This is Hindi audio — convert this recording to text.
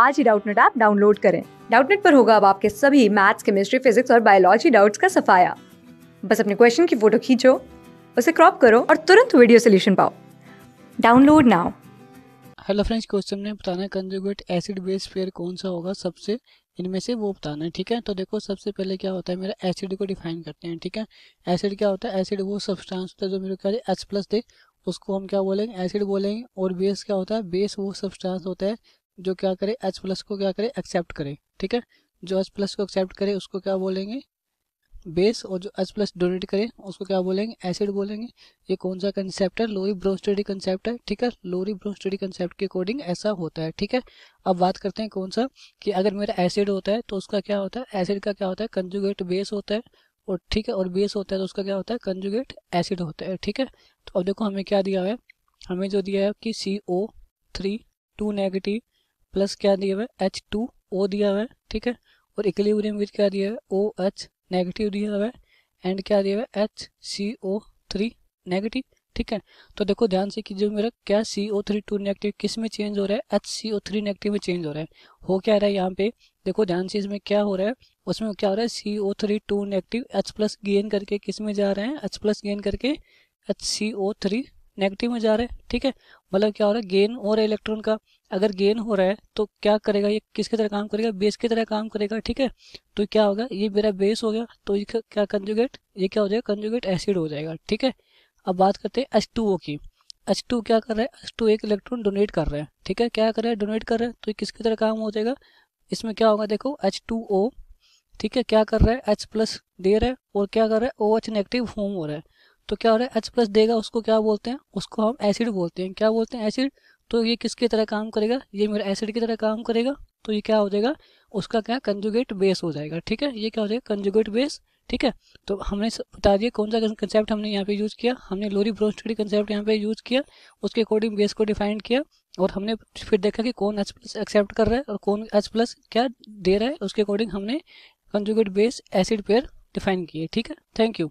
आज ही डाउटनेट ऐप डाउनलोड करें डाउटनेट पर होगा अब आपके सभी मैथ्स केमिस्ट्री फिजिक्स और बायोलॉजी डाउट्स का सफाया बस अपने क्वेश्चन की फोटो खींचो उसे क्रॉप करो और तुरंत वीडियो सोल्यूशन पाओ download now hello friends question में बताना है कंजुगेट एसिड बेस पेयर कौन सा होगा सबसे इनमें से वो बताना है ठीक है तो देखो सबसे पहले क्या होता है मेरा एसिड को डिफाइन करते हैं ठीक है एसिड क्या होता है एसिड वो सब्सटेंस होता है जो मेरे क्या एच प्लस दे उसको हम क्या बोलेंगे एसिड बोलेंगे और बेस क्या होता है बेस वो सब्सटेंस होता है जो क्या करे एच प्लस को क्या करे एक्सेप्ट करे ठीक है जो एच प्लस को एक्सेप्ट करे उसको क्या बोलेंगे बेस और जो एच प्लस डोनेट करे उसको क्या बोलेंगे एसिड बोलेंगे ये कौन सा कंसेप्ट है लोरी स्टडी कंसेप्ट है ठीक है लोरी स्टडी कंसेप्ट के अकॉर्डिंग ऐसा होता है ठीक है अब बात करते हैं कौन सा कि अगर मेरा एसिड होता है तो उसका क्या होता है एसिड का क्या होता है कंजुगेट बेस होता है और ठीक है और बेस होता है तो उसका क्या होता है कंजुगेट एसिड होता है ठीक है तो अब देखो हमें क्या दिया हुआ है हमें जो दिया है कि C O three two negative plus क्या दिया हुआ है एच टू ओ दिया हुआ है ठीक है और इक्लिबरियम विथ क्या दिया हुआ है ओ एच नेगेटिव दिया हुआ है एंड क्या दिया हुआ है H C O three negative ठीक है तो देखो ध्यान से कि जो मेरा क्या C O three two negative किस में चेंज हो रहा है H C O three negative में चेंज हो रहा है हो क्या रहा है यहाँ पे देखो ध्यान से इसमें क्या हो रहा है उसमें क्या हो रहा है C O three two negative H plus gain करके किस में जा रहे हैं एच प्लस गेन करके H C O three negative में जा रहा है ठीक है मतलब क्या हो रहा है गेन हो रहा है इलेक्ट्रॉन का अगर गेन हो रहा है तो क्या करेगा ये किसके तरह काम करेगा बेस की तरह काम करेगा ठीक है तो क्या होगा ये मेरा बेस हो गया तो ये क्या कंजुगेट ये क्या हो जाएगा कंजुगेट एसिड हो जाएगा ठीक है अब बात करते हैं एच की एच क्या कर रहा है एच एक इलेक्ट्रॉन डोनेट कर रहा है ठीक है क्या कर रहा है डोनेट कर रहा है तो ये किसकी तरह काम हो जाएगा इसमें क्या होगा देखो एच ठीक है क्या कर रहा है एच प्लस दे रहा है और क्या कर रहा है ओ एच नेगेटिव होम हो रहा है तो क्या हो रहा है एच प्लस देगा उसको क्या बोलते हैं उसको हम एसिड बोलते हैं क्या बोलते हैं एसिड तो ये किसके तरह काम करेगा ये मेरा एसिड की तरह काम करेगा तो ये क्या हो जाएगा उसका क्या कंजुगेट बेस हो जाएगा ठीक है ये क्या हो जाएगा कंजुगेट बेस ठीक है तो हमने बता दिया कौन सा कंसेप्ट हमने यहाँ पे यूज़ किया हमने लोरी ब्रोस्टडी कंसेप्ट यहाँ पे यूज़ किया उसके अकॉर्डिंग बेस को डिफाइन किया और हमने फिर देखा कि कौन एच प्लस एक्सेप्ट कर रहा है और कौन एच प्लस क्या दे रहा है उसके अकॉर्डिंग हमने conjugate base acid pair define किए ठीक है थैंक यू